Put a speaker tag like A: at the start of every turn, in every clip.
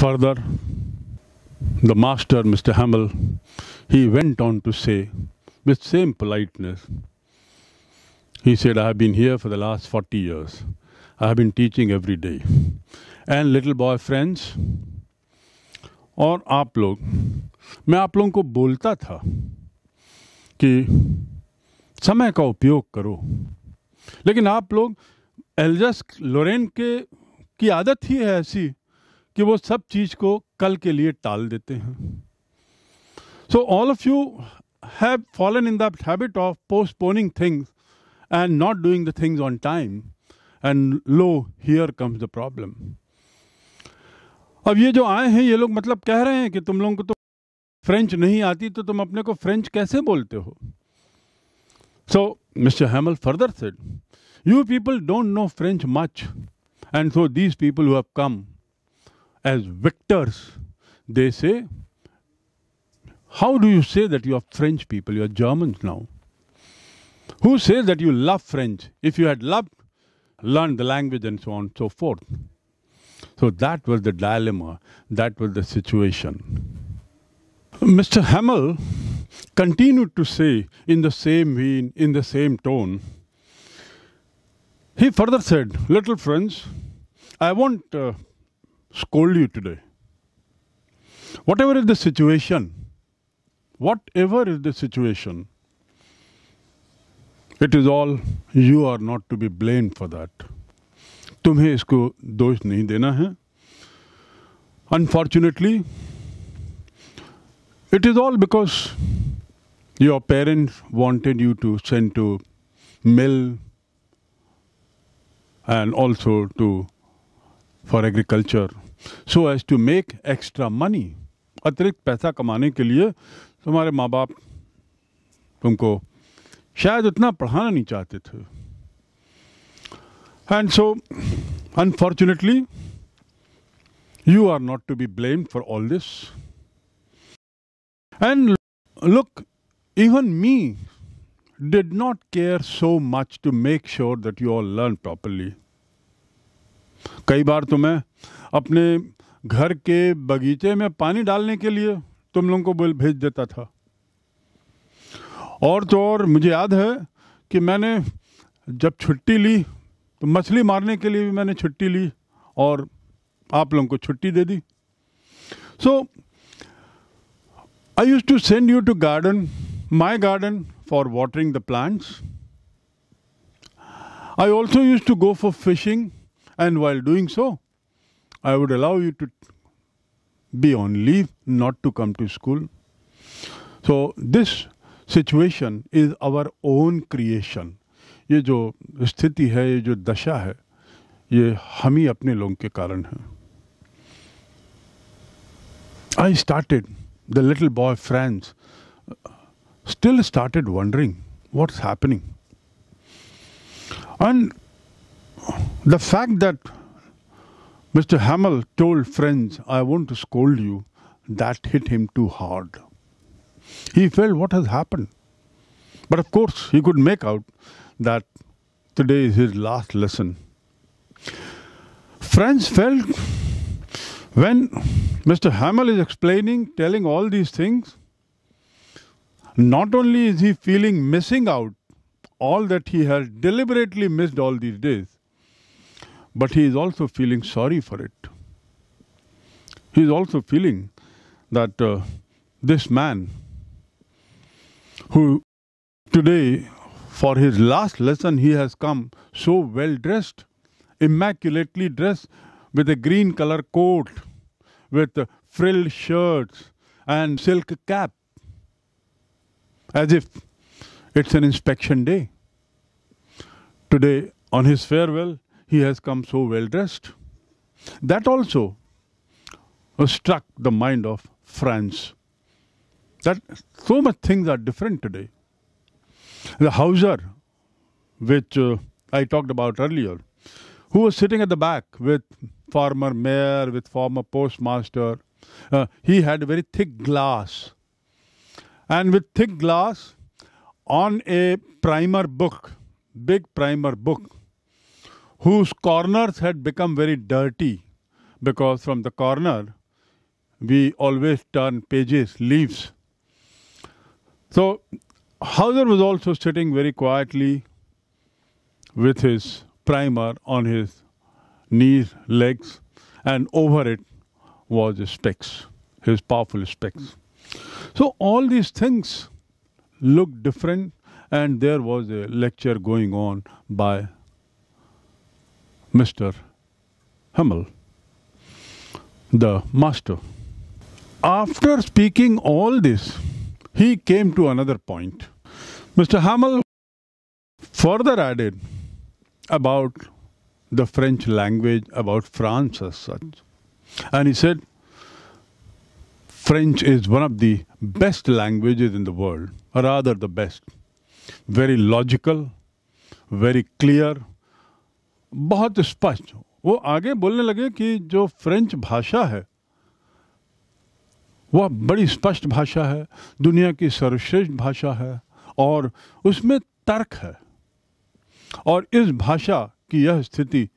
A: Further, the master, Mr. Hamel, he went on to say, with same politeness, he said, I have been here for the last 40 years. I have been teaching every day. And little boy friends, और आप लोग मैं आप लोगों को बोलता था कि समय का उपयोग करो लेकिन आप लोग एल्जस लोरेन के की आदत ही है ऐसी कि वो सब चीज को कल के लिए टाल देते हैं so all of you have fallen in the habit habit of postponing things and not doing the things on time and lo here comes the problem अब ये जो आए हैं ये लोग मतलब कह रहे हैं कि तुम लोगों को तो फ्रेंच नहीं आती तो तुम अपने को फ्रेंच कैसे बोलते हो so mister Hamel further said you people don't know French much and so these people who have come as victors, they say, How do you say that you are French people? You are Germans now. Who says that you love French? If you had loved, learned the language and so on and so forth. So that was the dilemma, that was the situation. Mr. Hamel continued to say in the same vein, in the same tone. He further said, Little friends, I won't uh, scold you today. Whatever is the situation, whatever is the situation, it is all you are not to be blamed for that. तुम्हें इसको दोष नहीं देना है unfortunately it is all because your parents wanted to to send to mill and also to for agriculture so as to make extra money अतिरिक्त पैसा कमाने के लिए तुम्हारे माँ बाप तुमको शायद उतना पढ़ाना नहीं चाहते थे and so unfortunately you are not to be blamed for all this and look, even me did not care so much to make sure that you all learn properly. कई बार तो मैं अपने घर के बगीचे में पानी डालने के लिए तुम लोगों को बोल भेज देता था और तो और मुझे याद है कि मैंने जब छुट्टी ली तो मछली मारने के लिए भी मैंने छुट्टी ली और आप लोगों को छुट्टी दे दी so I use to send you to garden my garden for watering the plants I also use to go for fishing And while doing so, I would allow you to be on leave, not to come to school. So, this situation is our own creation. ये जो स्थिति है ये जो दशा है ये हम ही अपने लोगों के कारण है I started the little boy friends still started wondering what's happening. And the fact that Mr. Hamel told friends, I want to scold you, that hit him too hard. He felt what has happened. But of course, he could make out that today is his last lesson. Friends felt when Mr. Hamel is explaining, telling all these things, not only is he feeling missing out, all that he has deliberately missed all these days, but he is also feeling sorry for it. He is also feeling that uh, this man, who today, for his last lesson, he has come so well dressed, immaculately dressed, with a green color coat, with frilled shirts and silk cap, as if it's an inspection day. Today, on his farewell, he has come so well dressed. That also struck the mind of France. That so much things are different today. The Hauser, which uh, I talked about earlier, who was sitting at the back with former mayor, with former postmaster, uh, he had a very thick glass. And with thick glass, on a primer book, big primer book, whose corners had become very dirty because from the corner we always turn pages, leaves. So Hauser was also sitting very quietly with his primer on his knees, legs, and over it was his specs, his powerful specs. So all these things looked different, and there was a lecture going on by Mr. Hummel, the master. After speaking all this, he came to another point. Mr. Hummel further added about the French language, about France as such. And he said, French is one of the best languages in the world, rather the best. Very logical, very clear, बहुत स्पष्ट हो वो आगे बोलने लगे कि जो French भाषा है वह बड़ी स्पष्ट भाषा है दुनिया की सर्वश्रेष्ठ भाषा है और उसमें तर्क है और इस भाषा की यह स्थिति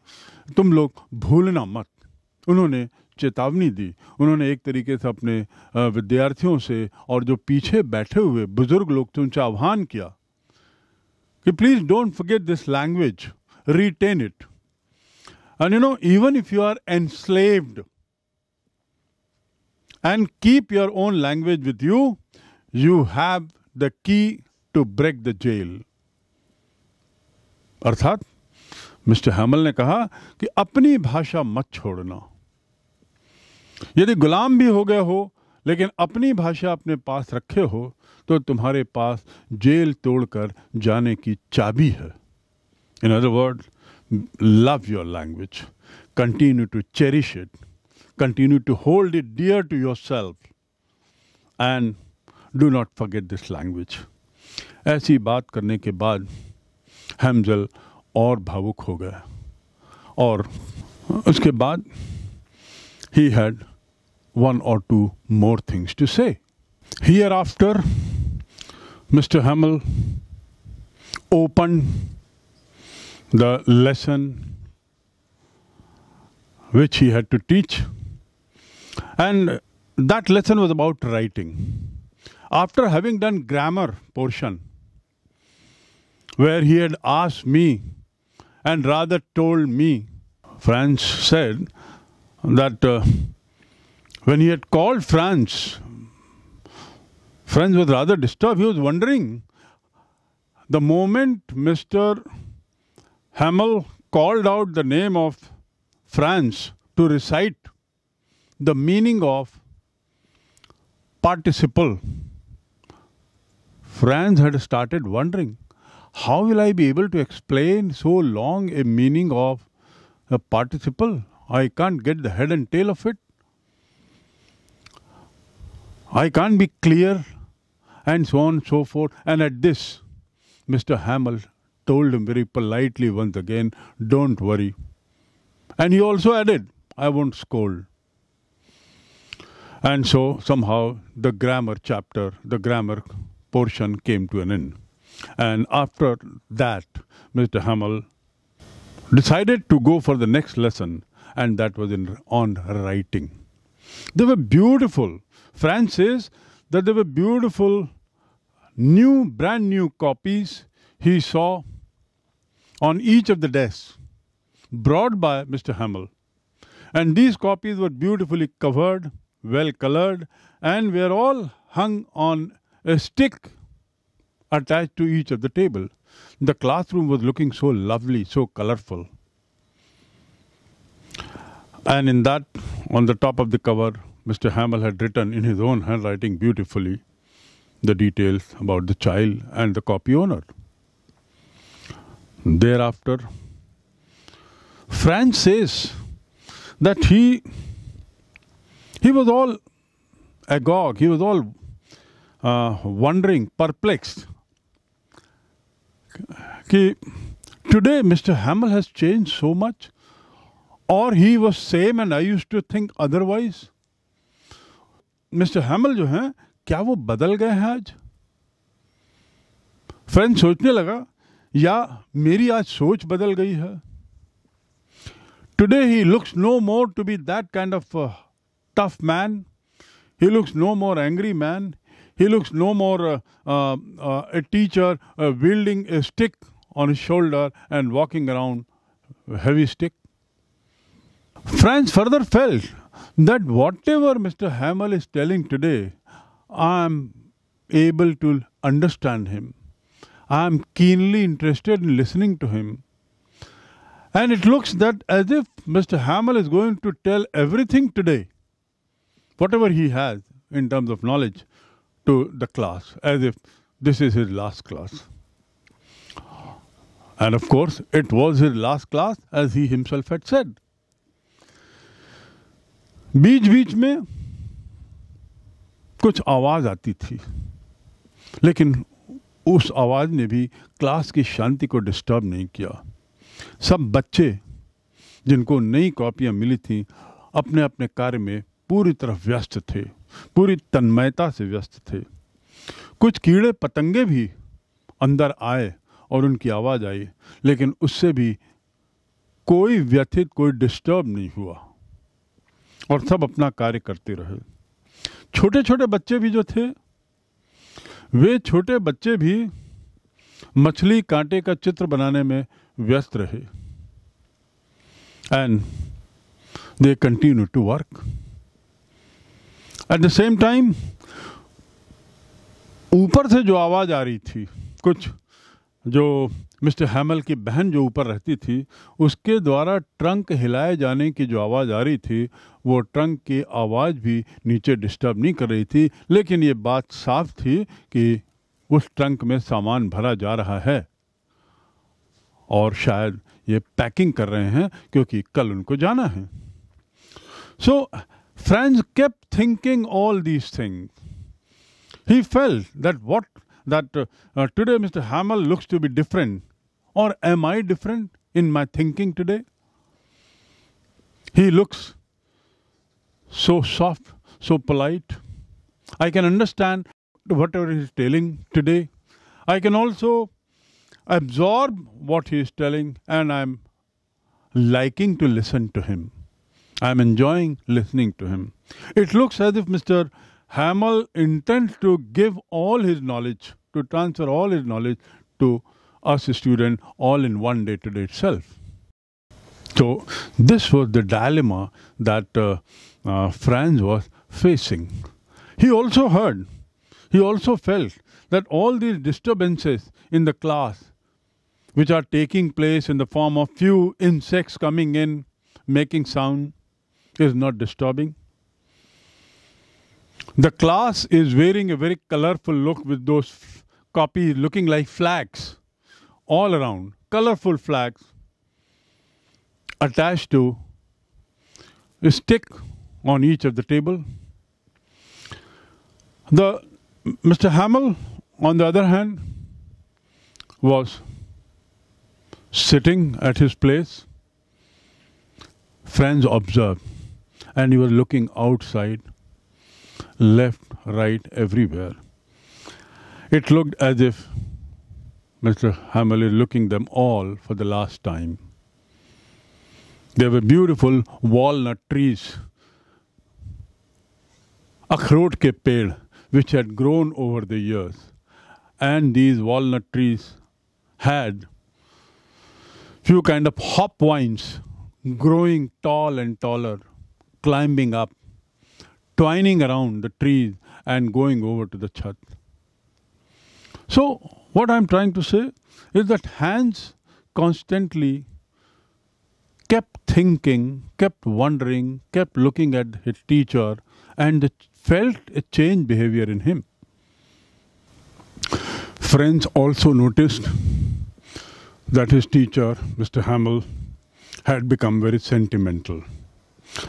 A: तुम लोग भूलना मत उन्होंने चेतावनी दी उन्होंने एक तरीके से अपने विद्यार्थियों से और जो पीछे बैठे हुए बुजुर्ग लोग थे उनसे आह्वान किया कि please don't forget this language retain it. And you know, even if you are enslaved and keep your own language with you, you have the key to break the jail. अर्थात मिस्टर हैमल ने कहा कि अपनी भाषा मत छोड़ना यदि गुलाम भी हो गए हो लेकिन अपनी भाषा अपने पास रखे हो तो तुम्हारे पास जेल तोड़कर जाने की चाबी है In other words, love your language, continue to cherish it, continue to hold it dear to yourself, and do not forget this language. ऐसी बात करने के बाद हेमजल और भावुक हो गया और उसके बाद he had one or two more things to say. Hereafter, Mr. Hamel opened the lesson which he had to teach. And that lesson was about writing. After having done grammar portion, where he had asked me and rather told me, France said that uh, when he had called France, France was rather disturbed. He was wondering the moment Mr. Hamel called out the name of France to recite the meaning of participle. France had started wondering how will I be able to explain so long a meaning of a participle? I can't get the head and tail of it. I can't be clear, and so on and so forth. And at this, Mr. Hamel told him very politely once again, Don't worry. And he also added, I won't scold. And so, somehow, the grammar chapter, the grammar portion came to an end. And after that, Mr. Hamel decided to go for the next lesson, and that was in, on writing. They were beautiful. France says that they were beautiful, new, brand new copies he saw on each of the desks brought by Mr. Hamel. And these copies were beautifully covered, well colored, and were all hung on a stick attached to each of the table. The classroom was looking so lovely, so colorful. And in that, on the top of the cover, Mr. Hamel had written in his own handwriting beautifully the details about the child and the copy owner. Thereafter, French says that he he was all agog, he was all uh, wondering, perplexed. Ki, today Mr. Hamel has changed so much, or he was same and I used to think otherwise. Mister Hamel जो हैं क्या वो बदल गए हैं आज friend सोचने लगा या मेरी आज सोच बदल गई है today he looks no more to be that kind of tough man he he looks no more a teacher uh, wielding a stick on his shoulder and walking around heavy stick. Franz further felt that whatever Mr. Hamel is telling today, I am able to understand him. I am keenly interested in listening to him. And it looks that as if Mr. Hamel is going to tell everything today, whatever he has in terms of knowledge, to the class, as if this is his last class. And of course, it was his last class, as he himself had said. बीच बीच में कुछ आवाज आती थी लेकिन उस आवाज़ ने भी क्लास की शांति को डिस्टर्ब नहीं किया सब बच्चे जिनको नई कॉपियाँ मिली थीं अपने अपने कार्य में पूरी तरह व्यस्त थे पूरी तन्मयता से व्यस्त थे कुछ कीड़े पतंगे भी अंदर आए और उनकी आवाज़ आई लेकिन उससे भी कोई व्यथित कोई डिस्टर्ब नहीं हुआ और सब अपना कार्य करते रहे छोटे छोटे बच्चे भी जो थे वे छोटे बच्चे भी मछली कांटे का चित्र बनाने में व्यस्त रहे and they continue to work at the same time ऊपर से जो आवाज़ आ रही थी कुछ जो मिस्टर हैमल की बहन जो ऊपर रहती थी उसके द्वारा ट्रंक हिलाए जाने की जो आवाज़ आ रही थी वो ट्रंक की आवाज़ भी नीचे डिस्टर्ब नहीं कर रही थी लेकिन ये बात साफ थी कि उस ट्रंक में सामान भरा जा रहा है और शायद ये पैकिंग कर रहे हैं क्योंकि कल उनको जाना है so friends kept thinking all these thing he felt that what that today mister Hamel looks to be different Or am I different in my thinking today? He looks so soft, so polite. I can understand whatever he is telling today. I can also absorb what he is telling, and I'm liking to listen to him. I'm enjoying listening to him. It looks as if Mr. Hamel intends to give all his knowledge, to transfer all his knowledge to as a student all in one day to itself. So, this was the dilemma that uh, uh, Franz was facing. He also heard, he also felt that all these disturbances in the class, which are taking place in the form of few insects coming in, making sound, is not disturbing. The class is wearing a very colorful look with those copies looking like flags all around, colorful flags attached to a stick on each of the table. The Mr. Hamill, on the other hand, was sitting at his place. Friends observed, and he was looking outside, left, right, everywhere. It looked as if Mr. Hamill is looking them all for the last time. There were beautiful walnut trees, akhrot ke ped, which had grown over the years. And these walnut trees had few kind of hop vines growing tall and taller, climbing up, twining around the trees and going over to the chat. So what I'm trying to say is that Hans constantly kept thinking, kept wondering, kept looking at his teacher, and felt a change behavior in him. Friends also noticed that his teacher, Mr. Hamel, had become very sentimental.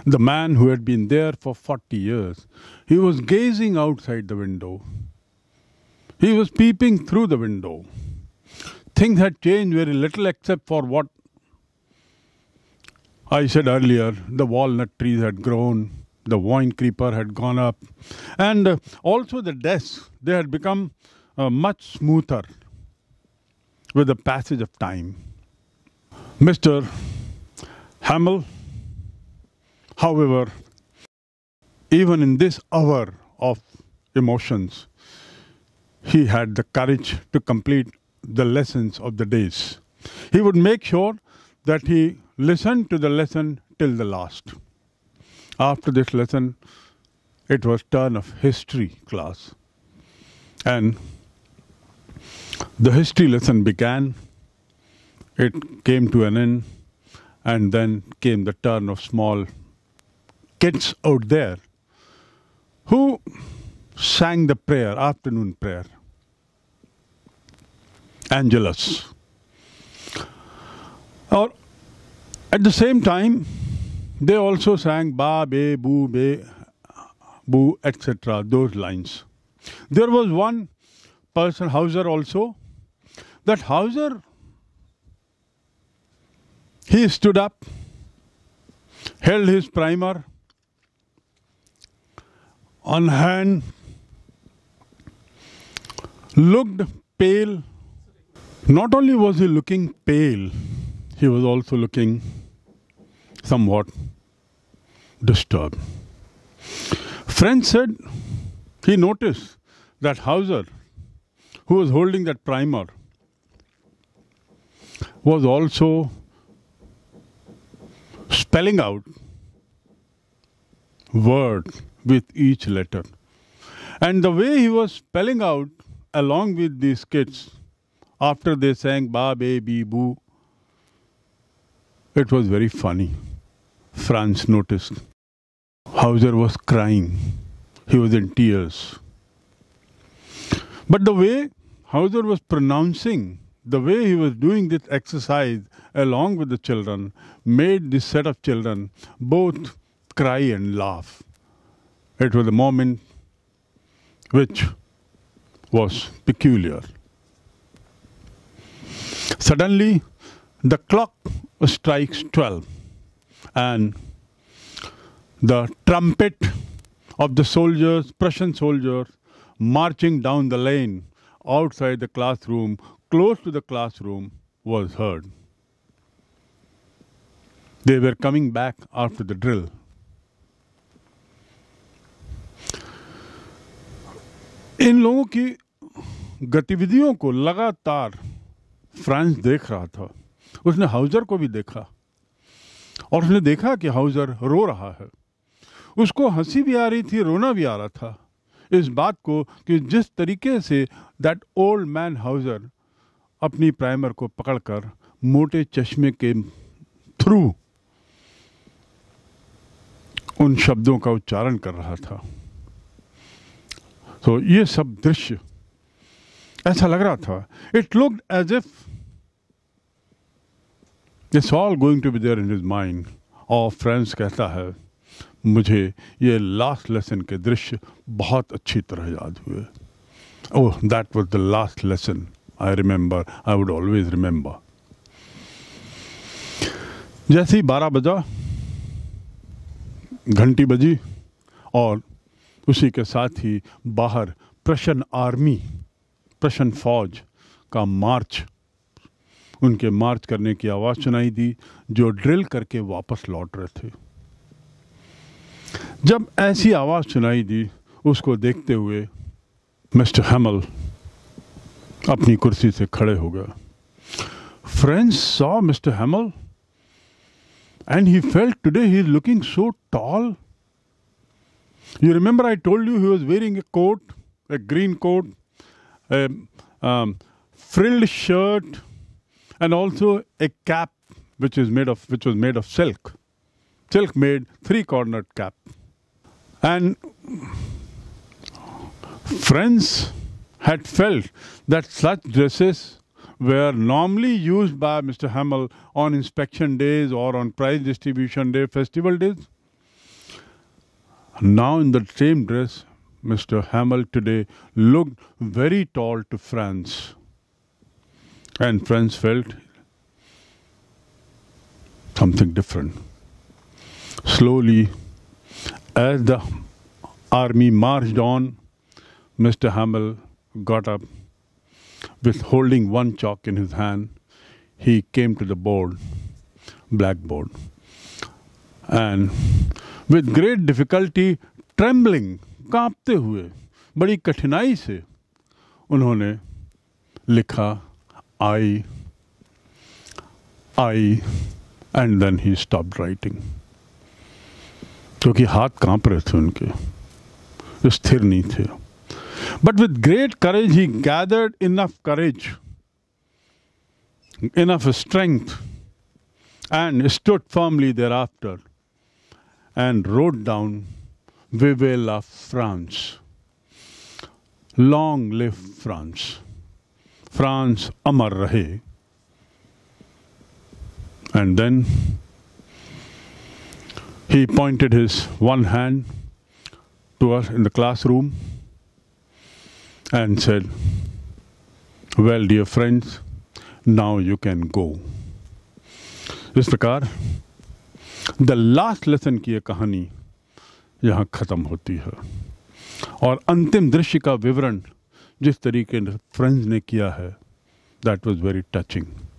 A: The man who had been there for 40 years, he was gazing outside the window he was peeping through the window. Things had changed very little except for what I said earlier. The walnut trees had grown, the vine creeper had gone up, and uh, also the desks, they had become uh, much smoother with the passage of time. Mr. Hamill, however, even in this hour of emotions, he had the courage to complete the lessons of the days. He would make sure that he listened to the lesson till the last. After this lesson, it was turn of history class. And the history lesson began, it came to an end, and then came the turn of small kids out there who sang the prayer, afternoon prayer. Angeles. Or at the same time, they also sang ba, be, boo, be, boo, etc. Those lines. There was one person, Hauser, also. That Hauser, he stood up, held his primer on hand, looked pale not only was he looking pale, he was also looking somewhat disturbed. Friends said he noticed that Hauser, who was holding that primer, was also spelling out words with each letter. And the way he was spelling out along with these kids after they sang Ba Baby Boo. It was very funny. Franz noticed. Hauser was crying. He was in tears. But the way Hauser was pronouncing, the way he was doing this exercise along with the children, made this set of children both cry and laugh. It was a moment which was peculiar. Suddenly, the clock strikes 12 and the trumpet of the soldiers, Prussian soldiers, marching down the lane outside the classroom, close to the classroom, was heard. They were coming back after the drill. इन लोगों की गतिविधियों को लगातार France देख रहा था उसने हाउजर को भी देखा और उसने देखा कि हाउजर रो रहा है उसको हंसी भी आ रही थी रोना भी आ रहा था इस बात को कि जिस तरीके से दैट ओल्ड मैन हाउजर अपनी प्राइमर को पकड़कर मोटे चश्मे के थ्रू उन शब्दों का उच्चारण कर रहा था तो ये सब दृश्य ऐसा लग रहा था it look as if it's all going to be there in his mind और फ्रेंड्स कहता है मुझे ये लास्ट लेसन के दृश्य बहुत अच्छी तरह याद हुए oh that was the last lesson I remember I would always remember जैसे ही बारह बजा घंटी बजी और उसी के साथ ही बाहर प्रशन आर्मी प्रशन फौज का मार्च उनके मार्च करने की आवाज़ सुनाई दी जो ड्रिल करके वापस लौट रहे थे जब ऐसी आवाज़ सुनाई दी उसको देखते हुए मिस्टर हेमल अपनी कुर्सी से खड़े हो गए friends saw mister Hamel and he felt today he is looking so tall you remember I told you he was wearing a coat a green coat a um, um, frilled shirt, and also a cap which is made of which was made of silk. Silk made three cornered cap. And friends had felt that such dresses were normally used by Mr. Hamel on inspection days or on prize distribution day, festival days. Now in the same dress Mr. Hamel today looked very tall to Franz. And Franz felt something different. Slowly, as the army marched on, Mr. Hamel got up with holding one chalk in his hand. He came to the board, blackboard, and with great difficulty, trembling, कांपते हुए बड़ी कठिनाई से उन्होंने लिखा I I and then he stop writing क्योंकि हाथ कांप रहे थे उनके स्थिर नहीं थे but with great courage he gathered enough courage enough strength and stood firmly there after and rode down Vive la France. Long live France. France Amar Rahe. And then he pointed his one hand to us in the classroom and said, Well, dear friends, now you can go. इस प्रकार the last lesson की यह kahani यहाँ ख़त्म होती है और अंतिम दृश्य का विवरण जिस तरीके फ्रेंड्स ने किया है दैट वॉज वेरी टचिंग